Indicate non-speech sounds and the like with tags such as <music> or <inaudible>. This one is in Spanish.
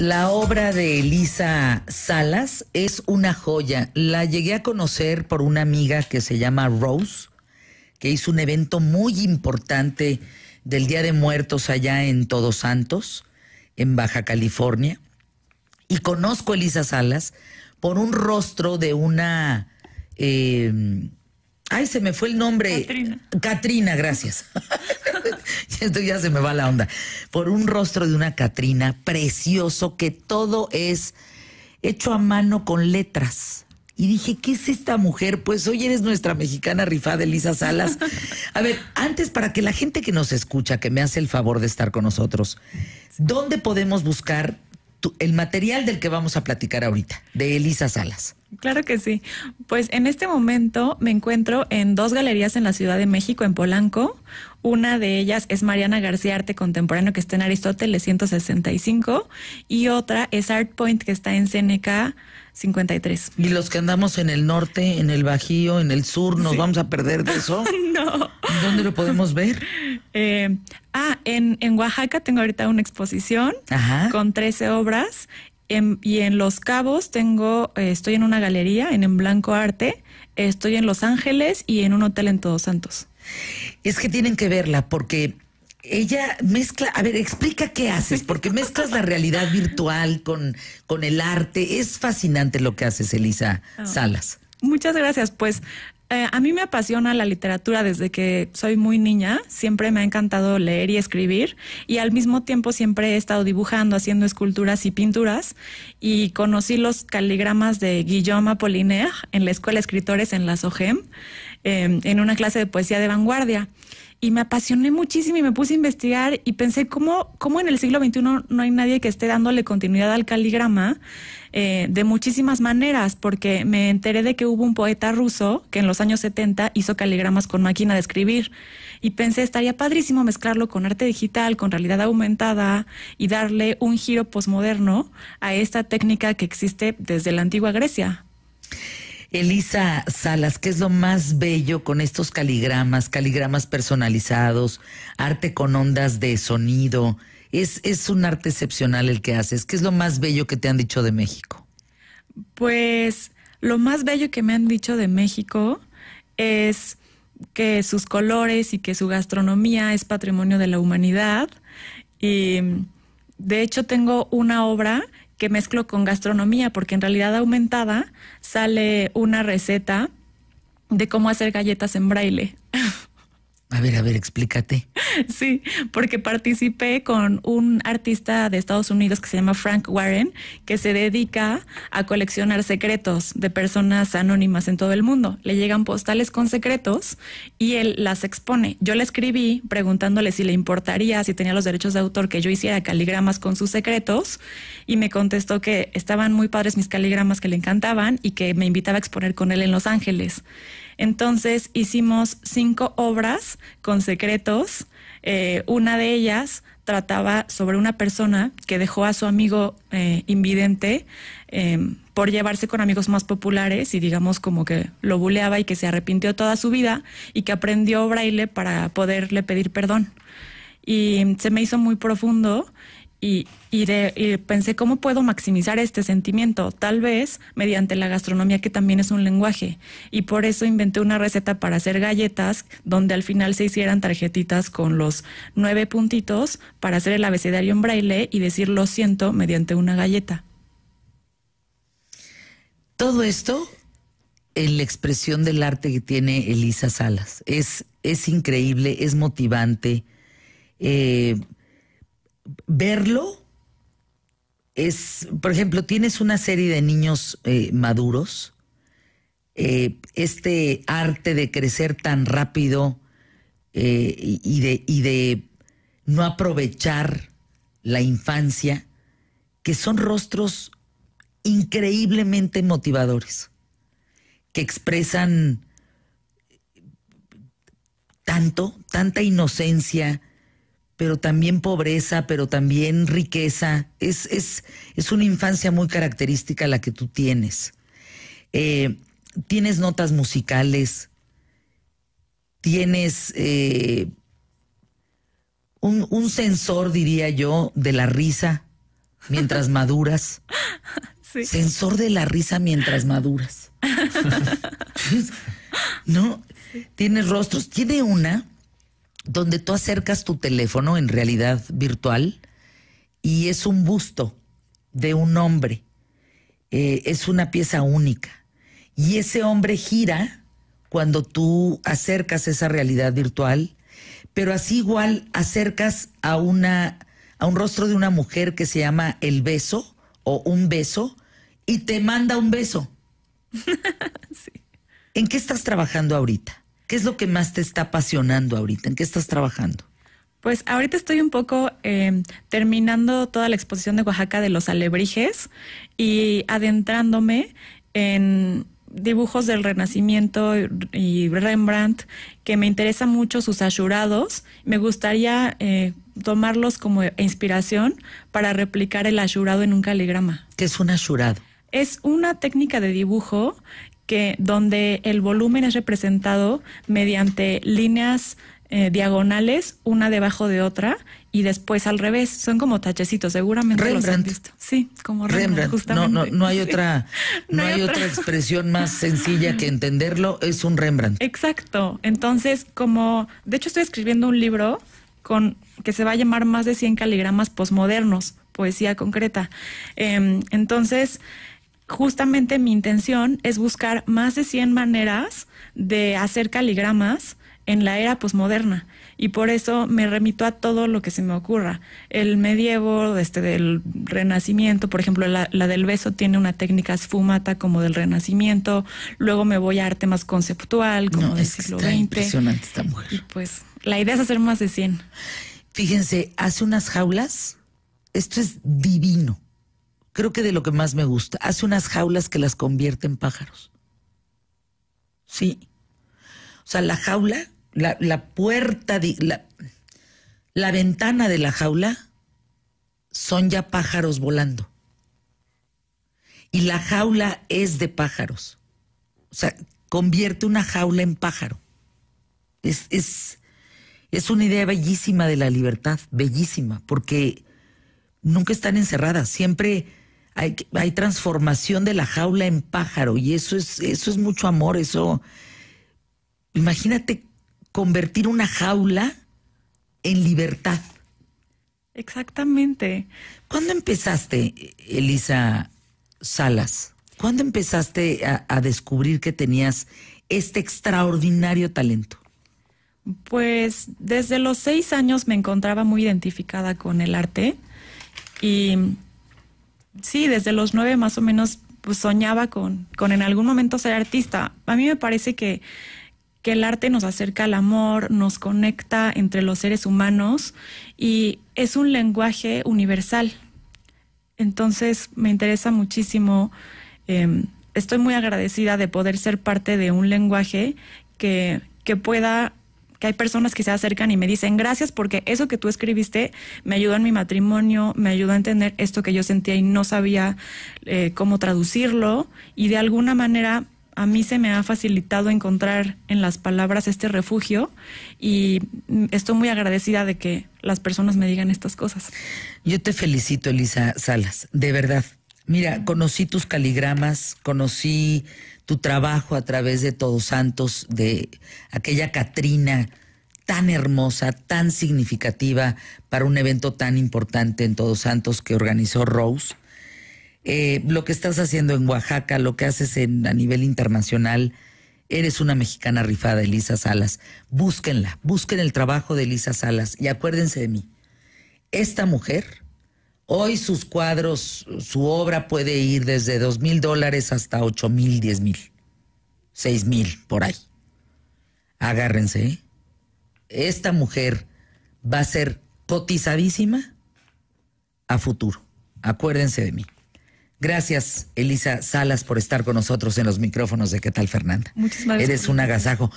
La obra de Elisa Salas es una joya. La llegué a conocer por una amiga que se llama Rose, que hizo un evento muy importante del Día de Muertos allá en Todos Santos, en Baja California. Y conozco a Elisa Salas por un rostro de una... Eh, ay, se me fue el nombre. Catrina. Catrina, gracias. <laughs> Esto ya se me va la onda. Por un rostro de una Catrina precioso que todo es hecho a mano con letras. Y dije, ¿qué es esta mujer? Pues hoy eres nuestra mexicana rifada, Elisa Salas. <laughs> A ver, antes, para que la gente que nos escucha, que me hace el favor de estar con nosotros, ¿dónde podemos buscar el material del que vamos a platicar ahorita, de Elisa Salas? Claro que sí. Pues en este momento me encuentro en dos galerías en la Ciudad de México, en Polanco. Una de ellas es Mariana García Arte Contemporáneo, que está en Aristóteles 165, y otra es Art Point, que está en Seneca 53. Y los que andamos en el norte, en el Bajío, en el sur, ¿nos vamos a perder de eso? <laughs> no. ¿Dónde lo podemos ver? Eh, ah, en, en, Oaxaca tengo ahorita una exposición con 13 obras y en Los Cabos tengo, eh, estoy en una galería, en Blanco Arte, estoy en Los Ángeles y en un hotel en Todos Santos. Es que tienen que verla porque ella mezcla, a ver, explica qué haces, porque mezclas la realidad virtual con, con el arte. Es fascinante lo que haces, Elisa ah. Salas. Muchas gracias. Pues eh, a mí me apasiona la literatura desde que soy muy niña. Siempre me ha encantado leer y escribir. Y al mismo tiempo siempre he estado dibujando, haciendo esculturas y pinturas. Y conocí los caligramas de Guillaume Apollinaire en la Escuela de Escritores en la SOGEM, eh, en una clase de poesía de vanguardia y me apasioné muchísimo y me puse a investigar y pensé cómo, cómo en el siglo XXI no hay nadie que esté dándole continuidad al caligrama eh, de muchísimas maneras, porque me enteré de que hubo un poeta ruso que en los años 70 hizo caligramas con máquina de escribir y pensé estaría padrísimo mezclarlo con arte digital, con realidad aumentada y darle un giro posmoderno a esta técnica que existe desde la antigua Grecia. Elisa Salas, ¿qué es lo más bello con estos caligramas, caligramas personalizados, arte con ondas de sonido? Es, un arte excepcional el que haces. ¿Qué es lo más bello que te han dicho de México? Pues lo más bello que me han dicho de México es que sus colores y que su gastronomía es patrimonio de la humanidad. Y de hecho tengo una obra que mezclo con gastronomía, porque en realidad aumentada sale una receta de cómo hacer galletas en braille. <laughs> A ver, a ver, explícate. <laughs> Sí, porque participé con un artista de Estados Unidos que se llama Frank Warren, que se dedica a coleccionar secretos de personas anónimas en todo el mundo. Le llegan postales con secretos y él las expone. Yo le escribí preguntándole si le importaría, si tenía los derechos de autor, que yo hiciera caligramas con sus secretos y me contestó que estaban muy padres mis caligramas que le encantaban y que me invitaba a exponer con él en Los Ángeles. Entonces hicimos cinco obras con secretos. Eh, una de ellas trataba sobre una persona que dejó a su amigo eh, invidente em, por llevarse con amigos más populares y digamos como que lo buleaba y que se arrepintió toda su vida y que aprendió braille para poderle pedir perdón. Y se me hizo muy profundo y, pensé, ¿cómo puedo maximizar este sentimiento? Tal vez mediante la gastronomía, que también es un lenguaje. Y por eso inventé una receta para hacer galletas, donde al final se hicieran tarjetitas con los nueve puntitos para hacer el abecedario en braille y decir lo siento mediante una galleta. Todo esto en la expresión del arte que tiene Elisa Salas. Es, es increíble, es motivante. Eh, verlo es, por ejemplo, tienes una serie de niños eh, maduros, eh, este arte de crecer tan rápido eh, y, de, y de no aprovechar la infancia, que son rostros increíblemente motivadores, que expresan tanto, tanta inocencia, pero también pobreza, pero también riqueza. Es, es, una infancia muy característica la que tú tienes. Eh, tienes notas musicales, tienes eh, un, sensor, diría yo, de la risa mientras <laughs> maduras. Sensor de la risa mientras maduras. <laughs> <laughs> ¿No? Tienes rostros. Tiene una donde tú acercas tu teléfono en realidad virtual y es un busto de un hombre. Eh, es una pieza única. Y ese hombre gira cuando tú acercas esa realidad virtual, pero así igual acercas a una a un rostro de una mujer que se llama el beso o un beso y te manda un beso. <laughs> ¿En qué estás trabajando ahorita? ¿Qué es lo que más te está apasionando ahorita? ¿En qué estás trabajando? Pues ahorita estoy un poco em, terminando toda la exposición de Oaxaca de los alebrijes y adentrándome en dibujos del Renacimiento y Rembrandt, que me interesan mucho sus asurados. Me gustaría eh, tomarlos como inspiración para replicar el asurado en un caligrama. ¿Qué es un asurado? Es una técnica de dibujo donde el volumen es representado mediante líneas eh, diagonales, una debajo de otra, y después al revés. Son como tachecitos, seguramente los has visto. Sí, como Rembrandt. <laughs> No, no, hay otra, no, hay, otra. expresión más sencilla que entenderlo, es un Rembrandt. Exacto. Entonces, como, de hecho, estoy escribiendo un libro con que se va a llamar más de 100 caligramas posmodernos, poesía concreta. Em, entonces, justamente mi intención es buscar más de 100 maneras de hacer caligramas en la era posmoderna y por eso me remito a todo lo que se me ocurra. El medievo, desde del renacimiento, por ejemplo, la, del beso tiene una técnica esfumata como del renacimiento, luego me voy a arte más conceptual, como del siglo Impresionante esta mujer. pues la idea es hacer más de 100. Fíjense, hace unas jaulas, esto es divino creo que de lo que más me gusta, hace unas jaulas que las convierte en pájaros. Sí. O sea, la jaula, la, la puerta, de, la, la ventana de la jaula son ya pájaros volando. Y la jaula es de pájaros. O sea, convierte una jaula en pájaro. Es, es, es una idea bellísima de la libertad, bellísima, porque nunca están encerradas, siempre hay, transformación de la jaula en pájaro y eso es, eso es mucho amor, eso... Imagínate convertir una jaula en libertad. Exactamente. ¿Cuándo empezaste, Elisa Salas? ¿Cuándo empezaste a, descubrir que tenías este extraordinario talento? Pues desde los seis años me encontraba muy identificada con el arte y sí, desde los nueve más o menos pues, soñaba con, con en algún momento ser artista. A mí me parece que, que el arte nos acerca al amor, nos conecta entre los seres humanos y es un lenguaje universal. Entonces me interesa muchísimo, em, estoy muy agradecida de poder ser parte de un lenguaje que, que pueda que hay personas que se acercan y me dicen, gracias porque eso que tú escribiste me ayudó en mi matrimonio, me ayudó a entender esto que yo sentía y no sabía eh, cómo traducirlo y de alguna manera a mí se me ha facilitado encontrar en las palabras este refugio y estoy muy agradecida de que las personas me digan estas cosas. Yo te felicito, Elisa Salas, de verdad. Mira, conocí tus caligramas, conocí tu trabajo a través de Todos Santos, de aquella Catrina tan hermosa, tan significativa para un evento tan importante en Todos Santos que organizó Rose. Eh, lo que estás haciendo en Oaxaca, lo que haces en, a nivel internacional, eres una mexicana rifada, Elisa Salas. Búsquenla, busquen el trabajo de Elisa Salas y acuérdense de mí. Esta mujer Hoy sus cuadros, su obra puede ir desde dos mil dólares hasta ocho mil, diez mil, seis mil, por ahí. Agárrense. ¿eh? Esta mujer va a ser cotizadísima a futuro. Acuérdense de mí. Gracias, Elisa Salas, por estar con nosotros en los micrófonos de ¿Qué tal, Fernanda? Muchísimas gracias. Eres un agasajo.